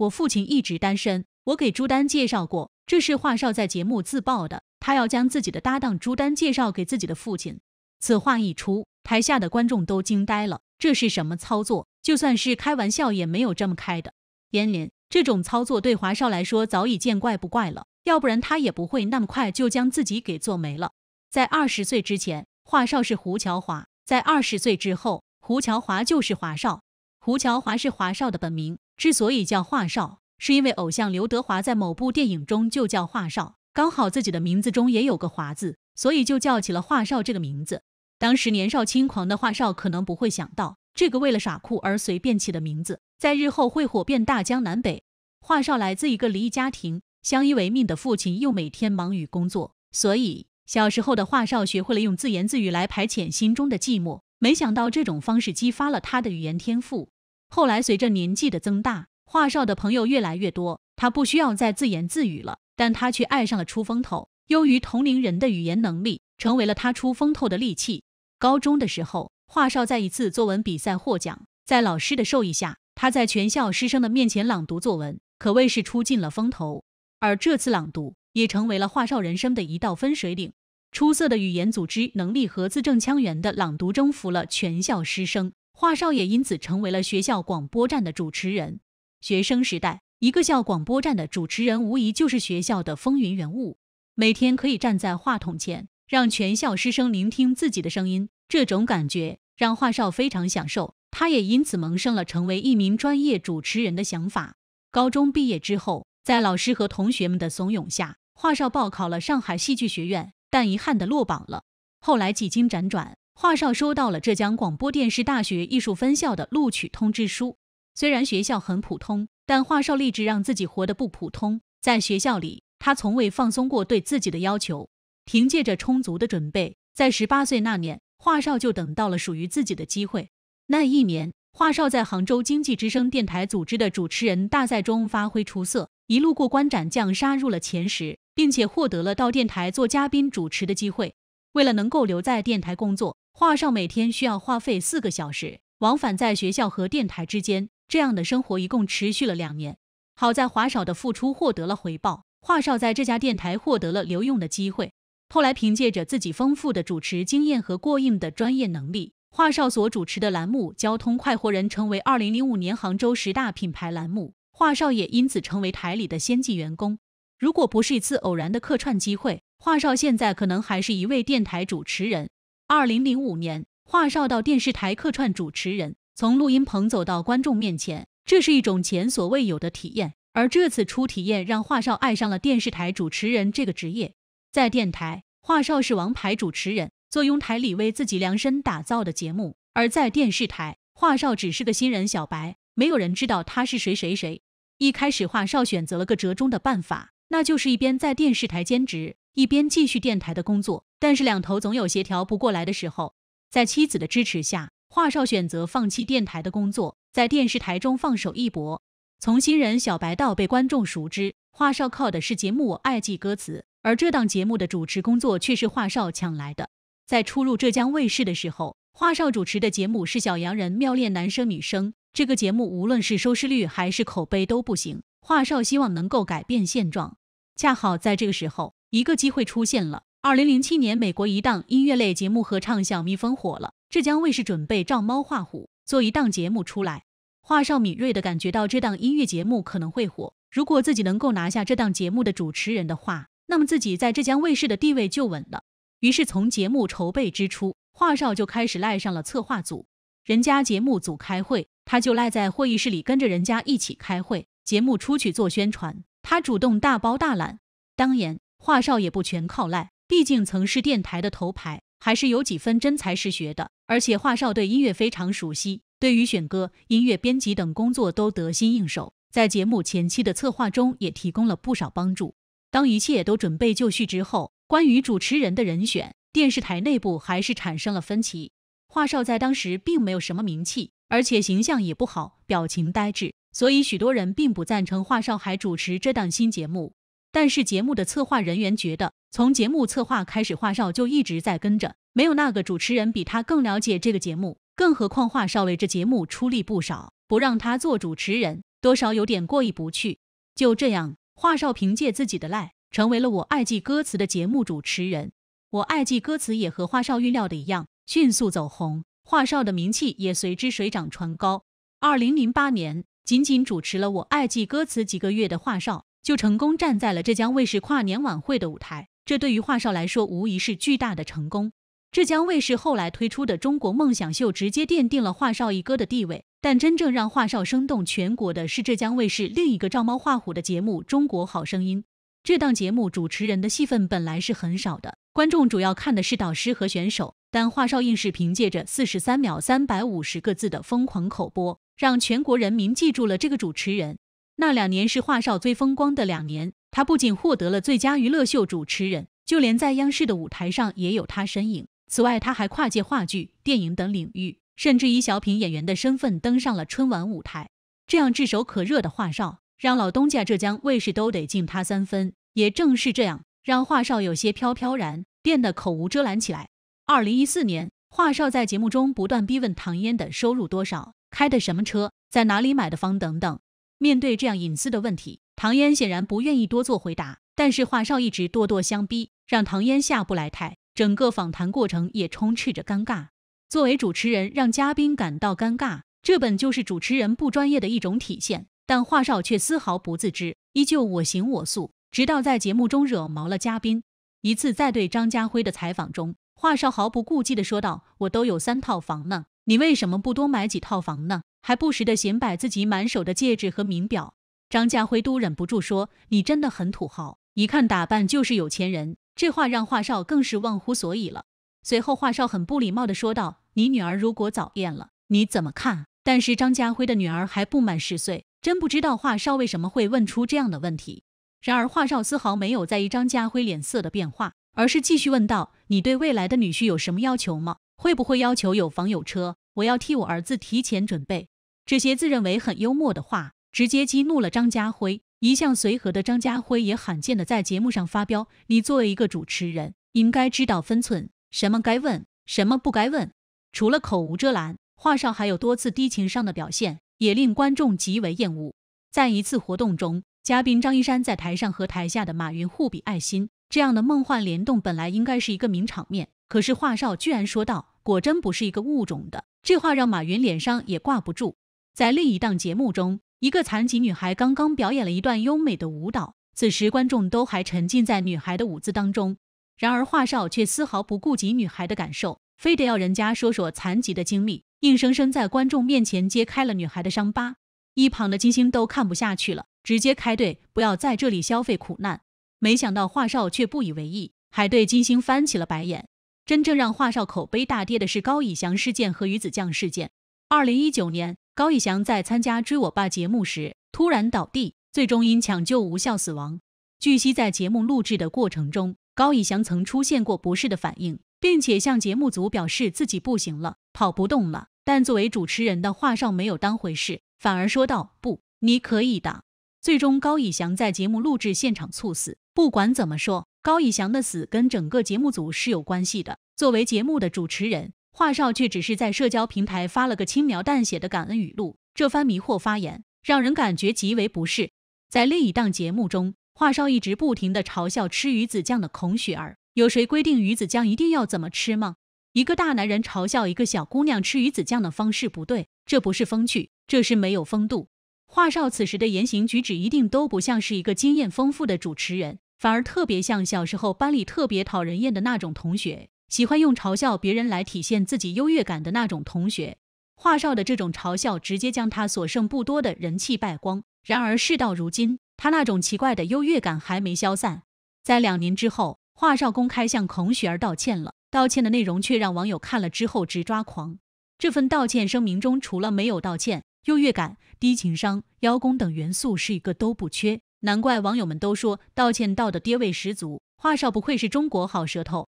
我父亲一直单身，我给朱丹介绍过。这是华少在节目自曝的，他要将自己的搭档朱丹介绍给自己的父亲。此话一出，台下的观众都惊呆了。这是什么操作？就算是开玩笑也没有这么开的。颜联这种操作对华少来说早已见怪不怪了，要不然他也不会那么快就将自己给做没了。在二十岁之前，华少是胡乔华；在二十岁之后，胡乔华就是华少。胡乔华是华少的本名。之所以叫华少，是因为偶像刘德华在某部电影中就叫华少，刚好自己的名字中也有个“华”字，所以就叫起了华少这个名字。当时年少轻狂的华少可能不会想到，这个为了耍酷而随便起的名字，在日后会火遍大江南北。华少来自一个离异家庭，相依为命的父亲又每天忙于工作，所以小时候的华少学会了用自言自语来排遣心中的寂寞。没想到这种方式激发了他的语言天赋。后来随着年纪的增大，华少的朋友越来越多，他不需要再自言自语了，但他却爱上了出风头。优于同龄人的语言能力，成为了他出风头的利器。高中的时候，华少在一次作文比赛获奖，在老师的授意下，他在全校师生的面前朗读作文，可谓是出尽了风头。而这次朗读也成为了华少人生的一道分水岭。出色的语言组织能力和字正腔圆的朗读征服了全校师生。华少也因此成为了学校广播站的主持人。学生时代，一个校广播站的主持人无疑就是学校的风云人物，每天可以站在话筒前，让全校师生聆听自己的声音，这种感觉让华少非常享受。他也因此萌生了成为一名专业主持人的想法。高中毕业之后，在老师和同学们的怂恿下，华少报考了上海戏剧学院，但遗憾的落榜了。后来几经辗转。华少收到了浙江广播电视大学艺术分校的录取通知书。虽然学校很普通，但华少立志让自己活得不普通。在学校里，他从未放松过对自己的要求。凭借着充足的准备，在十八岁那年，华少就等到了属于自己的机会。那一年，华少在杭州经济之声电台组织的主持人大赛中发挥出色，一路过关斩将杀入了前十，并且获得了到电台做嘉宾主持的机会。为了能够留在电台工作，华少每天需要花费四个小时往返在学校和电台之间，这样的生活一共持续了两年。好在华少的付出获得了回报，华少在这家电台获得了留用的机会。后来凭借着自己丰富的主持经验和过硬的专业能力，华少所主持的栏目《交通快活人》成为二零零五年杭州十大品牌栏目，华少也因此成为台里的先进员工。如果不是一次偶然的客串机会，华少现在可能还是一位电台主持人。二零零五年，华少到电视台客串主持人，从录音棚走到观众面前，这是一种前所未有的体验。而这次初体验让华少爱上了电视台主持人这个职业。在电台，华少是王牌主持人，坐拥台里为自己量身打造的节目；而在电视台，华少只是个新人小白，没有人知道他是谁谁谁。一开始，华少选择了个折中的办法。那就是一边在电视台兼职，一边继续电台的工作，但是两头总有协调不过来的时候。在妻子的支持下，华少选择放弃电台的工作，在电视台中放手一搏。从新人小白到被观众熟知，华少靠的是节目《我爱记歌词》，而这档节目的主持工作却是华少抢来的。在初入浙江卫视的时候，华少主持的节目是小洋人妙恋男生女生，这个节目无论是收视率还是口碑都不行。华少希望能够改变现状，恰好在这个时候，一个机会出现了。二零零七年，美国一档音乐类节目《合唱小蜜蜂》火了，浙江卫视准备照猫画虎做一档节目出来。华少敏锐地感觉到这档音乐节目可能会火，如果自己能够拿下这档节目的主持人的话，那么自己在浙江卫视的地位就稳了。于是，从节目筹备之初，华少就开始赖上了策划组，人家节目组开会，他就赖在会议室里跟着人家一起开会。节目出去做宣传，他主动大包大揽。当然，华少也不全靠赖，毕竟曾是电台的头牌，还是有几分真才实学的。而且，华少对音乐非常熟悉，对于选歌、音乐编辑等工作都得心应手。在节目前期的策划中，也提供了不少帮助。当一切都准备就绪之后，关于主持人的人选，电视台内部还是产生了分歧。华少在当时并没有什么名气。而且形象也不好，表情呆滞，所以许多人并不赞成华少还主持这档新节目。但是节目的策划人员觉得，从节目策划开始，华少就一直在跟着，没有那个主持人比他更了解这个节目，更何况华少为这节目出力不少，不让他做主持人，多少有点过意不去。就这样，华少凭借自己的赖，成为了《我爱记歌词》的节目主持人，《我爱记歌词》也和华少预料的一样，迅速走红。华少的名气也随之水涨船高。二零零八年，仅仅主持了《我爱记歌词》几个月的华少，就成功站在了浙江卫视跨年晚会的舞台。这对于华少来说，无疑是巨大的成功。浙江卫视后来推出的《中国梦想秀》直接奠定了华少一哥的地位。但真正让华少声动全国的是浙江卫视另一个照猫画虎的节目《中国好声音》。这档节目主持人的戏份本来是很少的，观众主要看的是导师和选手。但华少硬是凭借着四十三秒三百五十个字的疯狂口播，让全国人民记住了这个主持人。那两年是华少最风光的两年，他不仅获得了最佳娱乐秀主持人，就连在央视的舞台上也有他身影。此外，他还跨界话剧、电影等领域，甚至以小品演员的身份登上了春晚舞台。这样炙手可热的华少，让老东家浙江卫视都得敬他三分。也正是这样，让华少有些飘飘然，变得口无遮拦起来。二零一四年，华少在节目中不断逼问唐嫣的收入多少、开的什么车、在哪里买的房等等。面对这样隐私的问题，唐嫣显然不愿意多做回答。但是华少一直咄咄相逼，让唐嫣下不来台。整个访谈过程也充斥着尴尬。作为主持人，让嘉宾感到尴尬，这本就是主持人不专业的一种体现。但华少却丝毫不自知，依旧我行我素，直到在节目中惹毛了嘉宾。一次在对张家辉的采访中。华少毫不顾忌的说道：“我都有三套房呢，你为什么不多买几套房呢？还不时的显摆自己满手的戒指和名表。”张家辉都忍不住说：“你真的很土豪，一看打扮就是有钱人。”这话让华少更是忘乎所以了。随后，华少很不礼貌的说道：“你女儿如果早恋了，你怎么看？”但是张家辉的女儿还不满十岁，真不知道华少为什么会问出这样的问题。然而，华少丝毫没有在意张家辉脸色的变化。而是继续问道：“你对未来的女婿有什么要求吗？会不会要求有房有车？我要替我儿子提前准备。”这些自认为很幽默的话，直接激怒了张家辉。一向随和的张家辉也罕见的在节目上发飙：“你作为一个主持人，应该知道分寸，什么该问，什么不该问。”除了口无遮拦，话少还有多次低情商的表现，也令观众极为厌恶。在一次活动中，嘉宾张一山在台上和台下的马云互比爱心。这样的梦幻联动本来应该是一个名场面，可是华少居然说道：“果真不是一个物种的。”这话让马云脸上也挂不住。在另一档节目中，一个残疾女孩刚刚表演了一段优美的舞蹈，此时观众都还沉浸在女孩的舞姿当中。然而华少却丝毫不顾及女孩的感受，非得要人家说说残疾的经历，硬生生在观众面前揭开了女孩的伤疤。一旁的金星都看不下去了，直接开怼：“不要在这里消费苦难。”没想到华少却不以为意，还对金星翻起了白眼。真正让华少口碑大跌的是高以翔事件和鱼子酱事件。二零一九年，高以翔在参加《追我爸》节目时突然倒地，最终因抢救无效死亡。据悉，在节目录制的过程中，高以翔曾出现过不适的反应，并且向节目组表示自己不行了，跑不动了。但作为主持人的华少没有当回事，反而说道：“不，你可以的。”最终，高以翔在节目录制现场猝死。不管怎么说，高以翔的死跟整个节目组是有关系的。作为节目的主持人，华少却只是在社交平台发了个轻描淡写的感恩语录，这番迷惑发言让人感觉极为不适。在另一档节目中，华少一直不停的嘲笑吃鱼子酱的孔雪儿。有谁规定鱼子酱一定要怎么吃吗？一个大男人嘲笑一个小姑娘吃鱼子酱的方式不对，这不是风趣，这是没有风度。华少此时的言行举止一定都不像是一个经验丰富的主持人，反而特别像小时候班里特别讨人厌的那种同学，喜欢用嘲笑别人来体现自己优越感的那种同学。华少的这种嘲笑直接将他所剩不多的人气败光。然而事到如今，他那种奇怪的优越感还没消散。在两年之后，华少公开向孔雪儿道歉了，道歉的内容却让网友看了之后直抓狂。这份道歉声明中除了没有道歉。优越感、低情商、邀功等元素是一个都不缺，难怪网友们都说道歉道的爹味十足。华少不愧是中国好舌头。